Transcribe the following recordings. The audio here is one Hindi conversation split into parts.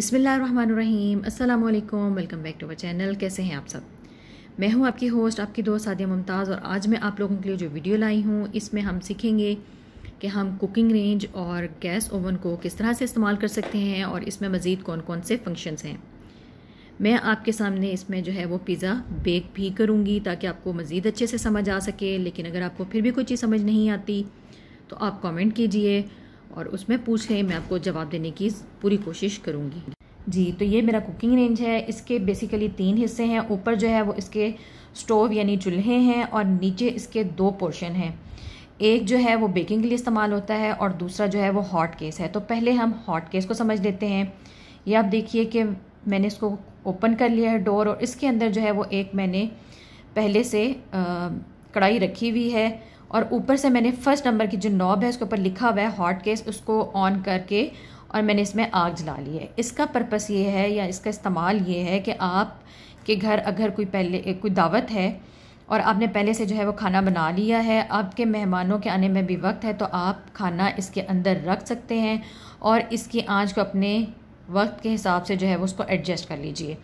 बिसमीम अल्लाम welcome back to our channel कैसे हैं आप सब मैं हूं आपकी होस्ट आपकी दोस्त सादिया मुमताज़ और आज मैं आप लोगों के लिए जो वीडियो लाई हूं इसमें हम सीखेंगे कि हम कुकिंग रेंज और गैस ओवन को किस तरह से इस्तेमाल कर सकते हैं और इसमें मज़ीद कौन कौन से फंक्शंस हैं मैं आपके सामने इसमें जो है वो पिज़्ज़ा बेक भी करूँगी ताकि आपको मज़ीद अच्छे से समझ आ सके लेकिन अगर आपको फिर भी कोई चीज़ समझ नहीं आती तो आप कॉमेंट कीजिए और उसमें पूछें मैं आपको जवाब देने की पूरी कोशिश करूँगी जी तो ये मेरा कुकिंग रेंज है इसके बेसिकली तीन हिस्से हैं ऊपर जो है वो इसके स्टोव यानी चूल्हे हैं और नीचे इसके दो पोर्शन हैं एक जो है वो बेकिंग के लिए इस्तेमाल होता है और दूसरा जो है वो हॉट केस है तो पहले हम हॉट केस को समझ लेते हैं ये आप देखिए कि मैंने इसको ओपन कर लिया है डोर और इसके अंदर जो है वो एक मैंने पहले से कढ़ाई रखी हुई है और ऊपर से मैंने फर्स्ट नंबर की जो नॉब है उसके ऊपर लिखा हुआ है हॉट केस उसको ऑन करके और मैंने इसमें आग जला ली है इसका पर्पस ये है या इसका इस्तेमाल ये है कि आप के घर अगर कोई पहले कोई दावत है और आपने पहले से जो है वो खाना बना लिया है आपके मेहमानों के आने में भी वक्त है तो आप खाना इसके अंदर रख सकते हैं और इसकी आंच को अपने वक्त के हिसाब से जो है वो उसको एडजस्ट कर लीजिए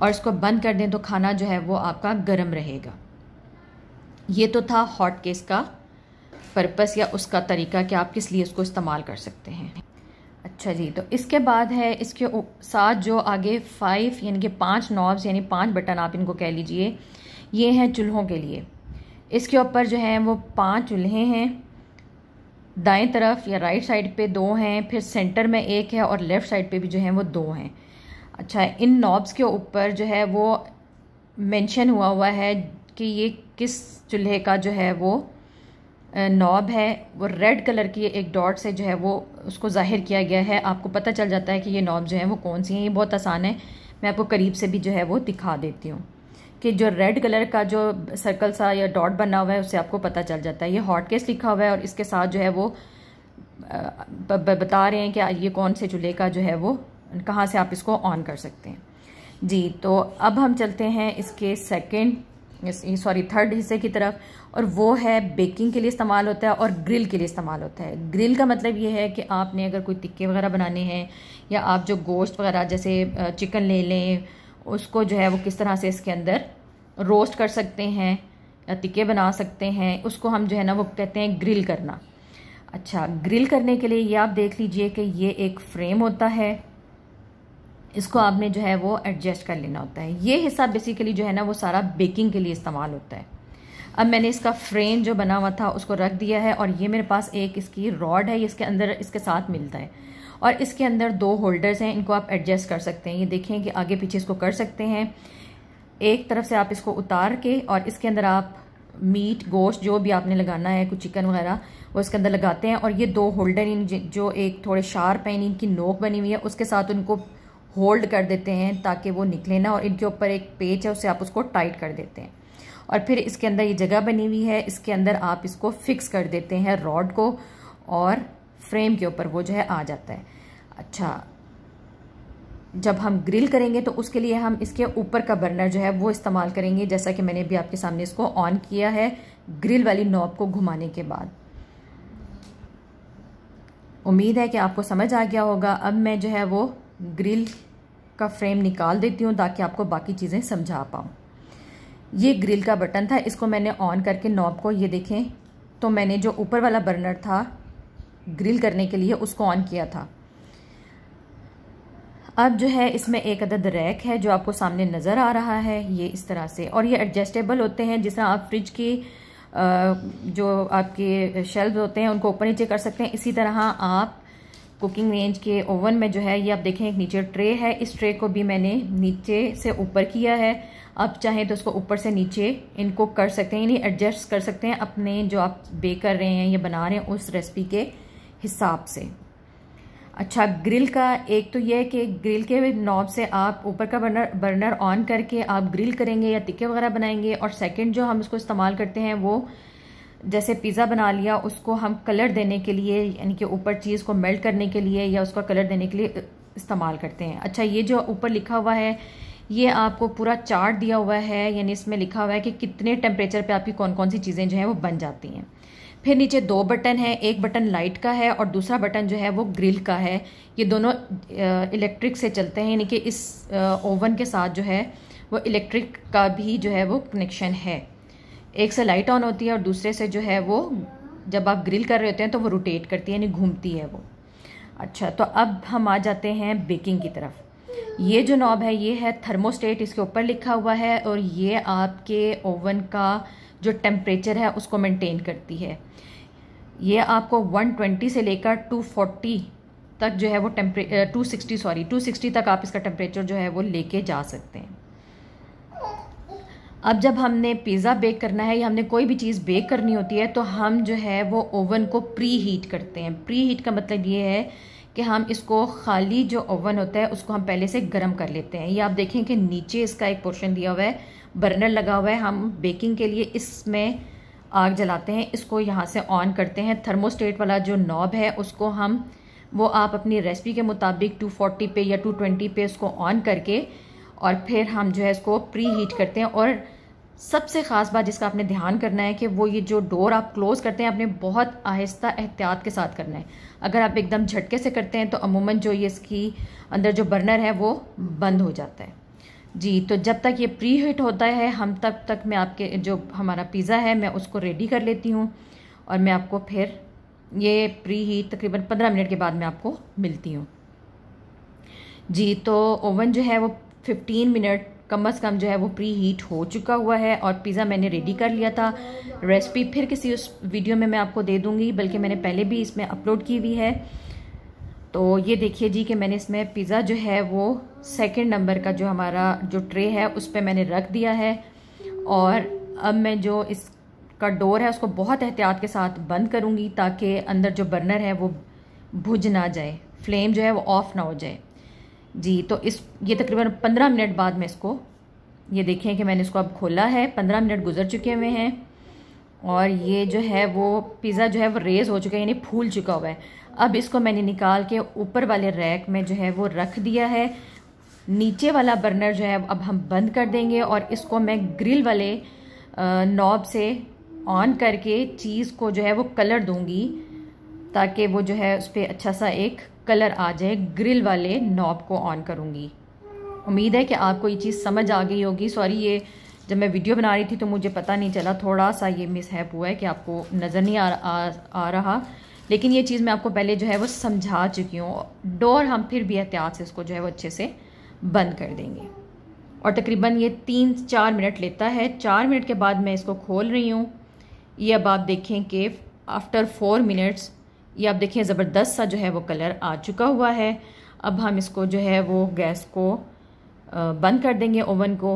और इसको बंद कर दें तो खाना जो है वो आपका गर्म रहेगा ये तो था हॉट केस का पर्पस या उसका तरीका कि आप किस लिए उसको इस्तेमाल कर सकते हैं अच्छा जी तो इसके बाद है इसके साथ जो आगे फाइव यानी कि पांच नॉब्स यानी पांच बटन आप इनको कह लीजिए ये हैं चूल्हों के लिए इसके ऊपर जो है वो पांच चूल्हे हैं दाएं तरफ या राइट साइड पे दो हैं फिर सेंटर में एक है और लेफ़्ट साइड पे भी जो है वो दो हैं अच्छा इन नॉब्स के ऊपर जो है वो मैंशन हुआ हुआ है कि ये किस चूल्हे का जो है वो नॉब है वो रेड कलर की एक डॉट से जो है वो उसको ज़ाहिर किया गया है आपको पता चल जाता है कि ये नॉब जो है वो कौन सी हैं ये बहुत आसान है मैं आपको करीब से भी जो है वो दिखा देती हूँ कि जो रेड कलर का जो सर्कल सा या डॉट बना हुआ है उससे आपको पता चल जाता है ये हॉट केस लिखा हुआ है और इसके साथ जो है वो बता रहे हैं कि ये कौन से चूल्हे का जो है वो कहाँ से आप इसको ऑन कर सकते हैं जी तो अब हम चलते हैं इसके सेकंड सॉरी थर्ड हिस्से की तरफ और वो है बेकिंग के लिए इस्तेमाल होता है और ग्रिल के लिए इस्तेमाल होता है ग्रिल का मतलब ये है कि आपने अगर कोई टिक्के वगैरह बनाने हैं या आप जो गोश्त वगैरह जैसे चिकन ले लें उसको जो है वो किस तरह से इसके अंदर रोस्ट कर सकते हैं या टिक्के बना सकते हैं उसको हम जो है ना वो कहते हैं ग्रिल करना अच्छा ग्रिल करने के लिए ये आप देख लीजिए कि ये एक फ्रेम होता है इसको आपने जो है वो एडजस्ट कर लेना होता है ये हिस्सा बेसिकली जो है ना वो सारा बेकिंग के लिए इस्तेमाल होता है अब मैंने इसका फ्रेम जो बना हुआ था उसको रख दिया है और ये मेरे पास एक इसकी रॉड है इसके अंदर इसके साथ मिलता है और इसके अंदर दो होल्डर्स हैं इनको आप एडजस्ट कर सकते हैं ये देखें कि आगे पीछे इसको कर सकते हैं एक तरफ से आप इसको उतार के और इसके अंदर आप मीट गोश्त जो भी आपने लगाना है कुछ चिकन वगैरह वो इसके अंदर लगाते हैं और ये दो होल्डर इन जो एक थोड़े शार्प हैं इनकी नोक बनी हुई है उसके साथ उनको होल्ड कर देते हैं ताकि वो निकले ना और इनके ऊपर एक पेज है उसे आप उसको टाइट कर देते हैं और फिर इसके अंदर ये जगह बनी हुई है इसके अंदर आप इसको फिक्स कर देते हैं रॉड को और फ्रेम के ऊपर वो जो है आ जाता है अच्छा जब हम ग्रिल करेंगे तो उसके लिए हम इसके ऊपर का बर्नर जो है वो इस्तेमाल करेंगे जैसा कि मैंने भी आपके सामने इसको ऑन किया है ग्रिल वाली नॉब को घुमाने के बाद उम्मीद है कि आपको समझ आ गया होगा अब मैं जो है वो ग्रिल का फ्रेम निकाल देती हूँ ताकि आपको बाकी चीज़ें समझा पाऊँ ये ग्रिल का बटन था इसको मैंने ऑन करके नॉब को ये देखें तो मैंने जो ऊपर वाला बर्नर था ग्रिल करने के लिए उसको ऑन किया था अब जो है इसमें एक अदद रैक है जो आपको सामने नज़र आ रहा है ये इस तरह से और ये एडजस्टेबल होते हैं जिस तरह आप फ्रिज की जो आपके शेल्व होते हैं उनको ऊपर नीचे कर सकते हैं इसी तरह आप कुकिंग रेंज के ओवन में जो है ये आप देखें एक नीचे ट्रे है इस ट्रे को भी मैंने नीचे से ऊपर किया है आप चाहें तो उसको ऊपर से नीचे इनको कर सकते हैं इन्हें एडजस्ट कर सकते हैं अपने जो आप बेक कर रहे हैं या बना रहे हैं उस रेसिपी के हिसाब से अच्छा ग्रिल का एक तो यह है कि ग्रिल के नॉब से आप ऊपर का बर्नर बर्नर ऑन करके आप ग्रिल करेंगे या टिक्के वगैरह बनाएंगे और सेकंड जो हम इसको इस्तेमाल करते हैं वो जैसे पिज़्ज़ा बना लिया उसको हम कलर देने के लिए यानी कि ऊपर चीज़ को मेल्ट करने के लिए या उसका कलर देने के लिए इस्तेमाल करते हैं अच्छा ये जो ऊपर लिखा हुआ है ये आपको पूरा चार्ट दिया हुआ है यानी इसमें लिखा हुआ है कि कितने टेम्परेचर पे आपकी कौन कौन सी चीज़ें जो हैं वो बन जाती हैं फिर नीचे दो बटन है एक बटन लाइट का है और दूसरा बटन जो है वो ग्रिल का है ये दोनों इलेक्ट्रिक से चलते हैं यानी कि इस ओवन के साथ जो है वो इलेक्ट्रिक का भी जो है वो कनेक्शन है एक से लाइट ऑन होती है और दूसरे से जो है वो जब आप ग्रिल कर रहे होते हैं तो वो रोटेट करती है यानी घूमती है वो अच्छा तो अब हम आ जाते हैं बेकिंग की तरफ ये जो नॉब है ये है थर्मोस्टेट इसके ऊपर लिखा हुआ है और ये आपके ओवन का जो टेम्परेचर है उसको मेंटेन करती है ये आपको 120 से लेकर 240 तक जो है वो टेम्परे टू सिक्सटी सॉरी 260 तक आप इसका टेम्परेचर जो है वो लेके जा सकते हैं अब जब हमने पिज़्ज़ा बेक करना है या हमने कोई भी चीज़ बेक करनी होती है तो हम जो है वो ओवन को प्री हीट करते हैं प्री हीट का मतलब ये है कि हम इसको खाली जो ओवन होता है उसको हम पहले से गर्म कर लेते हैं ये आप देखें कि नीचे इसका एक पोर्शन दिया हुआ है बर्नर लगा हुआ है हम बेकिंग के लिए इसमें आग जलाते हैं इसको यहाँ से ऑन करते हैं थर्मोस्टेट वाला जो नॉब है उसको हम वो आप अपनी रेसिपी के मुताबिक 240 पे या 220 पे इसको ऑन करके और फिर हम जो है इसको प्री हीट करते हैं और सबसे ख़ास बात जिसका आपने ध्यान करना है कि वो ये जो डोर आप क्लोज़ करते हैं आपने बहुत आहिस्ता एहतियात के साथ करना है अगर आप एकदम झटके से करते हैं तो अमूमन जो ये इसकी अंदर जो बर्नर है वो बंद हो जाता है जी तो जब तक ये प्री हीट होता है हम तब तक मैं आपके जो हमारा पिज़्ज़ा है मैं उसको रेडी कर लेती हूँ और मैं आपको फिर ये प्री हीट तकरीबन पंद्रह मिनट के बाद मैं आपको मिलती हूँ जी तो ओवन जो है वो फिफ्टीन मिनट कम अज़ कम जो है वो प्री हीट हो चुका हुआ है और पिज़्ज़ा मैंने रेडी कर लिया था रेसिपी फिर किसी उस वीडियो में मैं आपको दे दूँगी बल्कि मैंने पहले भी इसमें अपलोड की हुई है तो ये देखिए जी कि मैंने इसमें पिज़्ज़ा जो है वो सेकंड नंबर का जो हमारा जो ट्रे है उस पर मैंने रख दिया है और अब मैं जो इसका डोर है उसको बहुत एहतियात के साथ बंद करूँगी ताकि अंदर जो बर्नर है वो भुज ना जाए फ्लेम जो है वो ऑफ़ ना हो जाए जी तो इस ये तकरीबन पंद्रह मिनट बाद में इसको ये देखें कि मैंने इसको अब खोला है पंद्रह मिनट गुजर चुके हुए हैं और ये जो है वो पिज़्ज़ा जो है वो रेज़ हो चुका है यानी फूल चुका हुआ है अब इसको मैंने निकाल के ऊपर वाले रैक में जो है वो रख दिया है नीचे वाला बर्नर जो है अब हम बंद कर देंगे और इसको मैं ग्रिल वाले नॉब से ऑन करके चीज़ को जो है वो कलर दूंगी ताकि वो जो है उस पर अच्छा सा एक कलर आ जाए ग्रिल वाले नॉब को ऑन करूँगी उम्मीद है कि आपको ये चीज़ समझ आ गई होगी सॉरी ये जब मैं वीडियो बना रही थी तो मुझे पता नहीं चला थोड़ा सा ये मिसहैप हुआ है कि आपको नज़र नहीं आ, आ, आ रहा लेकिन ये चीज़ मैं आपको पहले जो है वो समझा चुकी हूँ डोर हम फिर भी एहतियात से इसको जो है वो अच्छे से बंद कर देंगे और तकरीबन ये तीन चार मिनट लेता है चार मिनट के बाद मैं इसको खोल रही हूँ ये अब आप देखें कि आफ्टर फोर मिनट्स ये आप देखिए ज़बरदस्त सा जो है वो कलर आ चुका हुआ है अब हम इसको जो है वो गैस को बंद कर देंगे ओवन को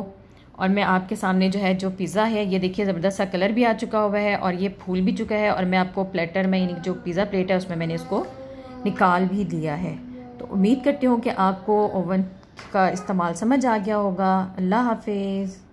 और मैं आपके सामने जो है जो पिज़्ज़ा है ये देखिए ज़बरदस्त सा कलर भी आ चुका हुआ है और ये फूल भी चुका है और मैं आपको प्लेटर में जो पिज़्ज़ा प्लेट है उसमें मैंने इसको निकाल भी दिया है तो उम्मीद करती हूँ कि आपको ओवन का इस्तेमाल समझ आ गया होगा अल्लाह हाफिज़